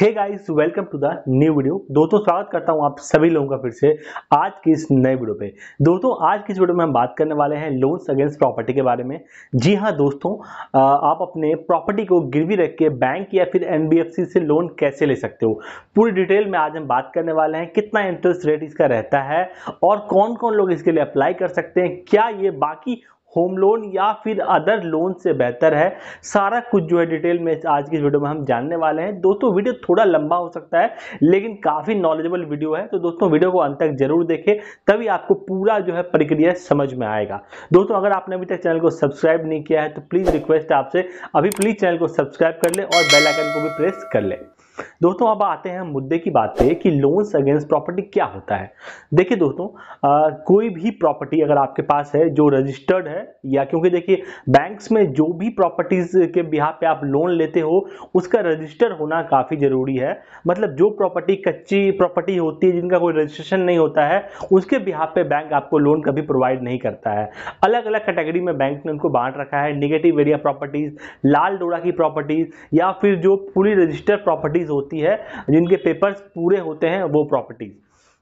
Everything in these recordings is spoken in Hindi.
hey guys welcome to the new video दोस्तों स्वागत करता हूं आप सभी लोगों का फिर से आज की इस नए वीडियो पे दोस्तों आज की इस वीडियो में हम बात करने वाले हैं लोन्स अगेंस्ट प्रॉपर्टी के बारे में जी हां दोस्तों आप अपने प्रॉपर्टी को गिरवी रख के बैंक या फिर एनबीएफसी से लोन कैसे ले सकते हो पूरी डिटेल में आज हम बात करने वाले हैं कितना इंटरेस्ट रेट इसका रहता है और कौन कौन लोग इसके लिए अप्लाई कर सकते हैं क्या ये बाकी होम लोन या फिर अदर लोन से बेहतर है सारा कुछ जो है डिटेल में आज की वीडियो में हम जानने वाले हैं दोस्तों वीडियो थोड़ा लंबा हो सकता है लेकिन काफ़ी नॉलेजेबल वीडियो है तो दोस्तों वीडियो को अंत तक जरूर देखें तभी आपको पूरा जो है प्रक्रिया समझ में आएगा दोस्तों अगर आपने अभी तक चैनल को सब्सक्राइब नहीं किया है तो प्लीज़ रिक्वेस्ट आपसे अभी प्लीज़ चैनल को सब्सक्राइब कर लें और बेलाइकन को भी प्रेस कर लें दोस्तों अब आते हैं मुद्दे की बात पे कि लोन्स अगेंस्ट प्रॉपर्टी क्या होता है देखिए दोस्तों आ, कोई भी प्रॉपर्टी अगर आपके पास है जो रजिस्टर्ड है या क्योंकि देखिए बैंक्स में जो भी प्रॉपर्टीज के बिहार पे आप लोन लेते हो उसका रजिस्टर होना काफ़ी ज़रूरी है मतलब जो प्रॉपर्टी कच्ची प्रॉपर्टी होती है जिनका कोई रजिस्ट्रेशन नहीं होता है उसके बिहार पे बैंक आपको लोन कभी प्रोवाइड नहीं करता है अलग अलग कैटेगरी में बैंक ने उनको बांट रखा है निगेटिव एरिया प्रॉपर्टीज लाल डोड़ा की प्रॉपर्टीज या फिर जो पूरी रजिस्टर्ड प्रॉपर्टीज प्रॉपर्टीज होती है जिनके पेपर्स पूरे होते हैं वो प्रॉपर्टीज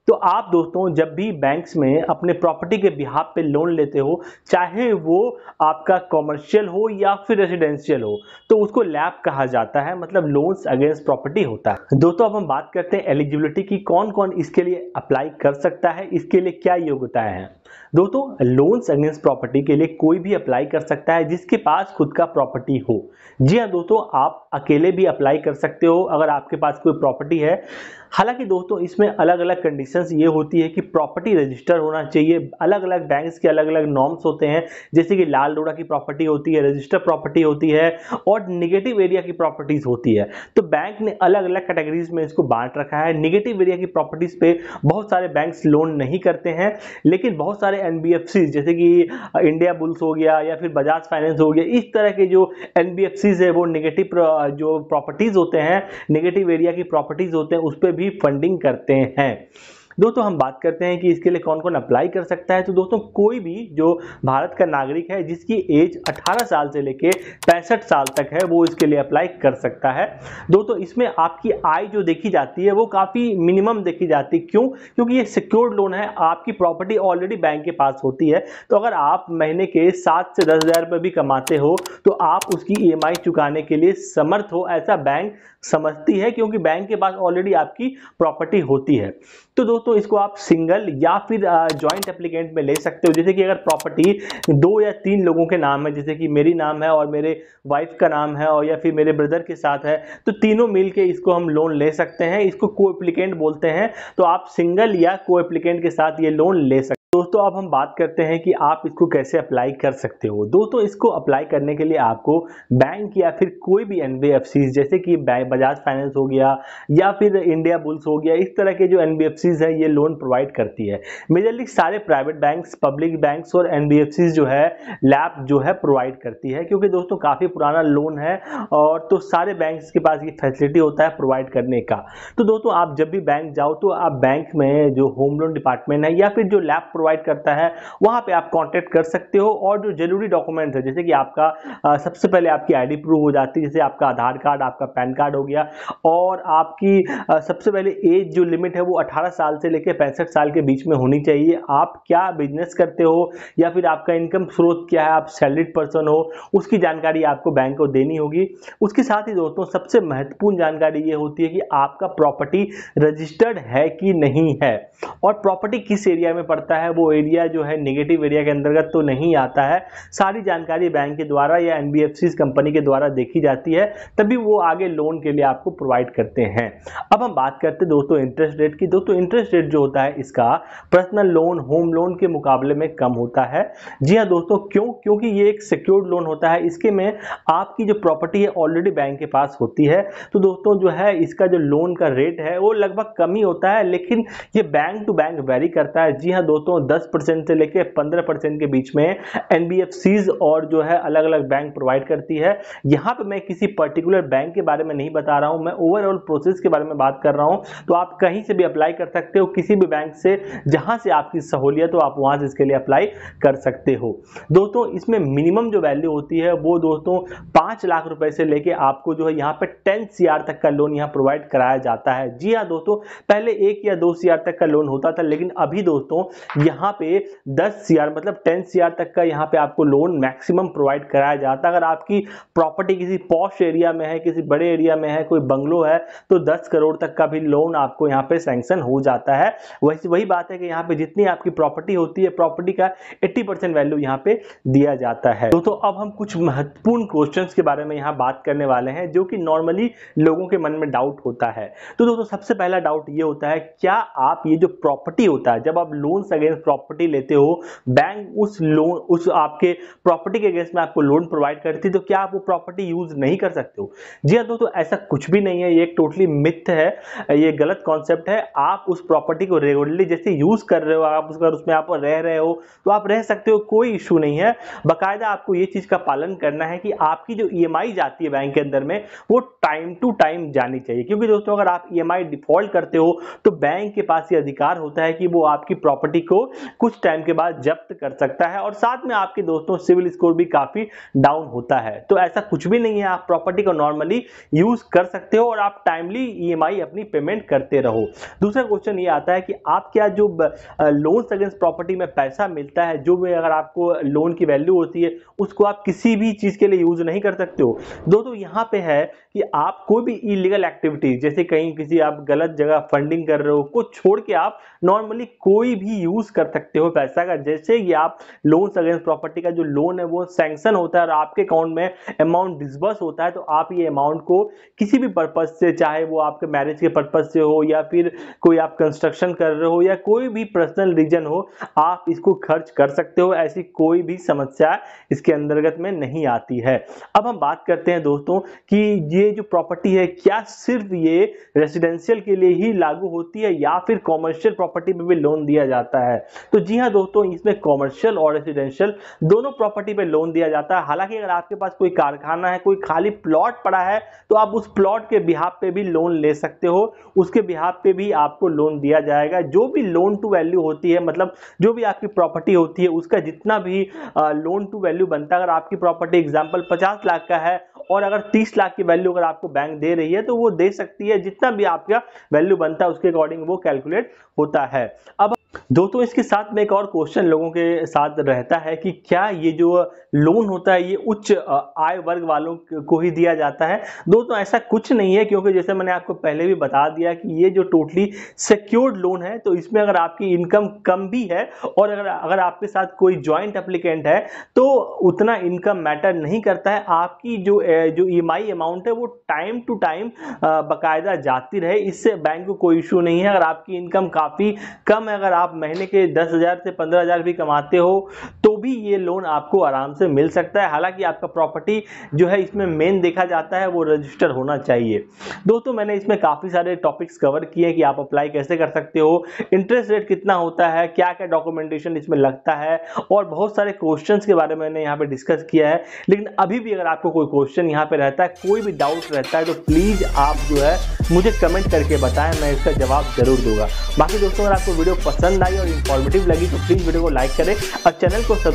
तो आप दोस्तों जब भी बैंक्स में अपने प्रॉपर्टी के बिहाब पे लोन लेते हो चाहे वो आपका कॉमर्शियल हो या फिर रेजिडेंशियल हो तो उसको लैब कहा जाता है मतलब लोन्स अगेंस्ट प्रॉपर्टी होता है दोस्तों अब हम बात करते हैं एलिजिबिलिटी की कौन कौन इसके लिए अप्लाई कर सकता है इसके लिए क्या योग्यताएं हैं दोस्तों लोन्स अगेंस्ट प्रॉपर्टी के लिए कोई भी अप्लाई कर सकता है जिसके पास खुद का प्रॉपर्टी हो जी हाँ दोस्तों आप अकेले भी अप्लाई कर सकते हो अगर आपके पास कोई प्रॉपर्टी है हालांकि दोस्तों इसमें अलग अलग कंडीशंस ये होती है कि प्रॉपर्टी रजिस्टर होना चाहिए अलग अलग बैंक्स के अलग अलग नॉर्म्स होते हैं जैसे कि लाल डोड़ा की प्रॉपर्टी होती है रजिस्टर प्रॉपर्टी होती है और निगेटिव एरिया की प्रॉपर्टीज होती है तो बैंक ने अलग अलग कैटेगरीज में इसको बांट रखा है निगेटिव एरिया की प्रॉपर्टीज पे बहुत सारे बैंक लोन नहीं करते हैं लेकिन बहुत सारे एन जैसे कि इंडिया बुल्स हो गया या फिर बजाज फाइनेंस हो गया इस तरह के जो एन है वो निगेटिव जो प्रॉपर्टीज़ होते हैं नेगेटिव एरिया की प्रॉपर्टीज़ होते हैं उस पर भी फंडिंग करते हैं दोस्तों हम बात करते हैं कि इसके लिए कौन कौन अप्लाई कर सकता है तो दोस्तों कोई भी जो भारत का नागरिक है जिसकी एज 18 साल से लेके पैंसठ साल तक है वो इसके लिए अप्लाई कर सकता है दोस्तों इसमें आपकी आय जो देखी जाती है वो काफ़ी मिनिमम देखी जाती है क्यों क्योंकि ये सिक्योर्ड लोन है आपकी प्रॉपर्टी ऑलरेडी बैंक के पास होती है तो अगर आप महीने के सात से दस हज़ार रुपये भी कमाते हो तो आप उसकी ई e चुकाने के लिए समर्थ हो ऐसा बैंक समझती है क्योंकि बैंक के पास ऑलरेडी आपकी प्रॉपर्टी होती है तो दोस्तों दोस्तों इसको आप सिंगल या फिर ज्वाइंट एप्लीकेंट में ले सकते हो जैसे कि अगर प्रॉपर्टी दो या तीन लोगों के नाम है जैसे कि मेरी नाम है और मेरे वाइफ का नाम है और या फिर मेरे ब्रदर के साथ है तो तीनों मिल के इसको हम लोन ले सकते हैं इसको को एप्लीकेंट बोलते हैं तो आप सिंगल या को एप्लीकेंट के साथ ये लोन ले सकते दोस्तों अब हम बात करते हैं कि आप इसको कैसे अप्लाई कर सकते हो दोस्तों इसको अप्लाई करने के लिए आपको बैंक या फिर कोई भी एन जैसे कि बजाज फाइनेंस हो गया या फिर इंडिया बुल्स हो गया इस तरह के जो एनबीएफसी है ये लोन प्रोवाइड करती है मेजरली सारे प्राइवेट बैंक पब्लिक बैंक और एनबीएफसी जो है लैब जो है प्रोवाइड करती है क्योंकि दोस्तों काफ़ी पुराना लोन है और तो सारे बैंक के पास ये फैसिलिटी होता है प्रोवाइड करने का तो दोस्तों आप जब भी बैंक जाओ तो आप बैंक में जो होम लोन डिपार्टमेंट है या फिर जो लैब प्रोवाइड प्रोवाइड करता है वहां पे आप कांटेक्ट कर सकते हो और जो जरूरी डॉक्यूमेंट है जैसे कि आपका सबसे पहले आपकी आईडी प्रूव हो जाती है जैसे आपका आधार कार्ड आपका पैन कार्ड हो गया और आपकी सबसे पहले एज जो लिमिट है वो अठारह साल से लेकर पैंसठ साल के बीच में होनी चाहिए आप क्या बिजनेस करते हो या फिर आपका इनकम स्रोत क्या है आप सैलरीड पर्सन हो उसकी जानकारी आपको बैंक को देनी होगी उसके साथ ही दोस्तों सबसे महत्वपूर्ण जानकारी ये होती है कि आपका प्रॉपर्टी रजिस्टर्ड है कि नहीं है और प्रॉपर्टी किस एरिया में पड़ता है वो एरिया जो है नेगेटिव एरिया के अंतर्गत तो नहीं आता है सारी जानकारी बैंक के द्वारा या एन कंपनी के द्वारा देखी जाती है तभी वो आगे लोन के लिए आपको प्रोवाइड करते हैं अब हम बात करते हैं दोस्तों इंटरेस्ट रेट की दोस्तों इंटरेस्ट रेट जो होता है इसका पर्सनल लोन होम लोन के मुकाबले में कम होता है जी हाँ दोस्तों क्यों क्योंकि ये एक सिक्योर्ड लोन होता है इसके में आपकी जो प्रॉपर्टी है ऑलरेडी बैंक के पास होती है तो दोस्तों जो है इसका जो लोन का रेट है वो लगभग कम ही होता है लेकिन ये बैंक टू बैंक वेरी करता है जी हाँ दोस्तों 10 परसेंट से लेकर 15 परसेंट के बीच में एन और जो है अलग अलग बैंक प्रोवाइड करती है यहाँ पे मैं किसी पर्टिकुलर बैंक के बारे में नहीं बता रहा हूँ मैं ओवरऑल प्रोसेस के बारे में बात कर रहा हूँ तो आप कहीं से भी अप्लाई कर सकते हो किसी भी बैंक से जहाँ से आपकी सहूलियत हो आप वहाँ से इसके लिए अप्लाई कर सकते हो दोस्तों इसमें मिनिमम जो वैल्यू होती है वो दोस्तों पाँच लाख रुपए से लेके आपको जो है यहाँ पे टेन सी तक का लोन यहाँ प्रोवाइड कराया जाता है जी हाँ दोस्तों पहले एक या दो सी तक का लोन होता था लेकिन अभी दोस्तों यहाँ यहाँ पे 10 सी मतलब 10 सी तक का यहाँ पे आपको लोन मैक्सिमम प्रोवाइड कराया जाता है अगर आपकी प्रॉपर्टी किसी पॉश एरिया में है किसी बड़े एरिया में है कोई बंगलो है तो 10 करोड़ तक का भी लोन आपको यहाँ पे सेंक्शन हो जाता है वैसे वही बात है कि यहाँ पे जितनी आपकी प्रॉपर्टी होती है प्रॉपर्टी का एट्टी वैल्यू यहाँ पे दिया जाता है दोस्तों तो अब हम कुछ महत्वपूर्ण क्वेश्चन के बारे में यहाँ बात करने वाले हैं जो कि नॉर्मली लोगों के मन में डाउट होता है तो दोस्तों सबसे पहला डाउट ये होता है क्या आप ये जो प्रॉपर्टी होता है जब आप लोन्स अगेंस्ट प्रॉपर्टी लेते हो बैंक उस लोन उस आपके प्रॉपर्टी के अगेंस्ट में आपको लोन प्रोवाइड करती है तो क्या आप वो प्रॉपर्टी यूज नहीं कर सकते हो जी हाँ दोस्तों ऐसा कुछ भी नहीं है ये एक टोटली मिथ है ये गलत कॉन्सेप्ट है आप उस प्रॉपर्टी को रेगुलरली जैसे यूज कर रहे हो आप उसका उसमें आप रह रहे हो तो आप रह सकते हो कोई इशू नहीं है बाकायदा आपको ये चीज का पालन करना है कि आपकी जो ई जाती है बैंक के अंदर में वो टाइम टू टाइम जानी चाहिए क्योंकि दोस्तों अगर आप ई डिफॉल्ट करते हो तो बैंक के पास ये अधिकार होता है कि वो आपकी प्रॉपर्टी को कुछ टाइम के बाद जब्त कर सकता है और साथ में आपके दोस्तों सिविल स्कोर भी काफी डाउन होता है तो ऐसा कुछ भी नहीं है आप प्रॉपर्टी को नॉर्मली यूज कर सकते हो और आप टाइमली ई e अपनी पेमेंट करते रहो दूसरा क्वेश्चन ये आता है कि आप क्या जो लोन अगेंस्ट प्रॉपर्टी में पैसा मिलता है जो भी अगर आपको लोन की वैल्यू होती है उसको आप किसी भी चीज के लिए यूज नहीं कर सकते हो दोस्तों यहाँ पे है कि आप कोई भी इलीगल एक्टिविटीज जैसे कहीं किसी आप गलत जगह फंडिंग कर रहे हो को छोड़ के आप नॉर्मली कोई भी यूज कर सकते हो पैसा का जैसे ही आप लोन अगेंस्ट प्रॉपर्टी का जो लोन है वो सैंक्शन होता है और आपके अकाउंट में अमाउंट डिसबर्स होता है तो आप ये अमाउंट को किसी भी पर्पज से चाहे वो आपके मैरिज के पर्पज से हो या फिर कोई आप कंस्ट्रक्शन कर रहे हो या कोई भी पर्सनल रीजन हो आप इसको खर्च कर सकते हो ऐसी कोई भी समस्या इसके अंतर्गत में नहीं आती है अब हम बात करते हैं दोस्तों कि ये जो प्रॉपर्टी है क्या सिर्फ ये रेसिडेंशियल के लिए ही लागू होती है या फिर कॉमर्शियल प्रॉपर्टी में भी लोन दिया जाता है तो जी हाँ दोस्तों इसमें कॉमर्शियल और रेसिडेंशियल दोनों प्रॉपर्टी पे लोन दिया जाता है हालांकि अगर आपके पास कोई कारखाना है कोई खाली प्लॉट पड़ा है तो आप उस प्लॉट के बिहाब पे भी लोन ले सकते हो उसके बिहाब पे भी आपको लोन दिया जाएगा जो भी लोन टू वैल्यू होती है मतलब जो भी आपकी प्रॉपर्टी होती है उसका जितना भी लोन टू वैल्यू बनता है अगर आपकी प्रॉपर्टी एग्जाम्पल पचास लाख का है और अगर 30 लाख की वैल्यू अगर आपको बैंक दे रही है तो वो दे सकती है जितना भी आपका वैल्यू बनता है उसके अकॉर्डिंग वो कैलकुलेट होता है अब दोस्तों इसके साथ में एक और क्वेश्चन लोगों के साथ रहता है कि क्या ये जो लोन होता है ये उच्च आय वर्ग वालों को ही दिया जाता है दोस्तों ऐसा कुछ नहीं है क्योंकि जैसे मैंने आपको पहले भी बता दिया कि ये जो टोटली सिक्योर्ड लोन है तो इसमें अगर आपकी इनकम कम भी है और अगर अगर आपके साथ कोई ज्वाइंट अप्लीकेंट है तो उतना इनकम मैटर नहीं करता है आपकी जो जो ई e अमाउंट है वो टाइम टू टाइम बाकायदा जाती रहे इससे बैंक को कोई इशू नहीं है अगर आपकी इनकम काफ़ी कम है अगर आप आप महीने के दस हज़ार से पंद्रह हज़ार भी कमाते हो तो भी ये लोन आपको आराम से मिल सकता है हालांकि आपका प्रॉपर्टी जो है इसमें मेन देखा जाता है वो रजिस्टर होना चाहिए दोस्तों मैंने इसमें काफ़ी सारे टॉपिक्स कवर किए कि आप अप्लाई कैसे कर सकते हो इंटरेस्ट रेट कितना होता है क्या क्या डॉक्यूमेंटेशन इसमें लगता है और बहुत सारे क्वेश्चन के बारे में मैंने यहाँ पर डिस्कस किया है लेकिन अभी भी अगर आपको कोई क्वेश्चन यहाँ पर रहता है कोई भी डाउट रहता है तो प्लीज़ आप जो है मुझे कमेंट करके बताएं मैं इसका जवाब ज़रूर दूंगा बाकी दोस्तों अगर आपको वीडियो पसंद आई और इंफॉर्मेटिव लगी तो प्लीज़ वीडियो को लाइक करें और चैनल को सब्सक्राइब